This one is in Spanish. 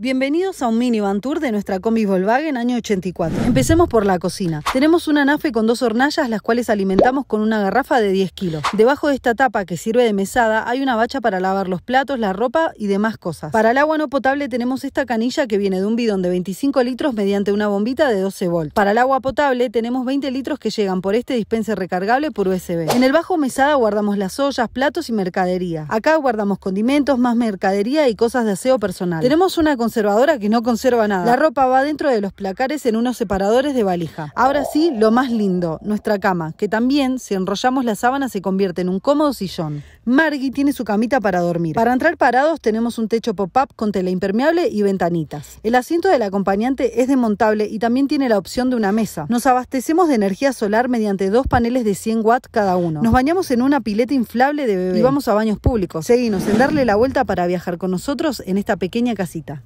Bienvenidos a un minivan tour de nuestra combi Volkswagen año 84. Empecemos por la cocina. Tenemos una nafe con dos hornallas las cuales alimentamos con una garrafa de 10 kilos. Debajo de esta tapa que sirve de mesada hay una bacha para lavar los platos, la ropa y demás cosas. Para el agua no potable tenemos esta canilla que viene de un bidón de 25 litros mediante una bombita de 12 volts. Para el agua potable tenemos 20 litros que llegan por este dispenser recargable por USB. En el bajo mesada guardamos las ollas, platos y mercadería. Acá guardamos condimentos, más mercadería y cosas de aseo personal. Tenemos una conservadora que no conserva nada. La ropa va dentro de los placares en unos separadores de valija. Ahora sí, lo más lindo, nuestra cama, que también, si enrollamos la sábana, se convierte en un cómodo sillón. Margie tiene su camita para dormir. Para entrar parados tenemos un techo pop-up con tela impermeable y ventanitas. El asiento del acompañante es desmontable y también tiene la opción de una mesa. Nos abastecemos de energía solar mediante dos paneles de 100 watts cada uno. Nos bañamos en una pileta inflable de bebé y vamos a baños públicos. Seguimos en darle la vuelta para viajar con nosotros en esta pequeña casita.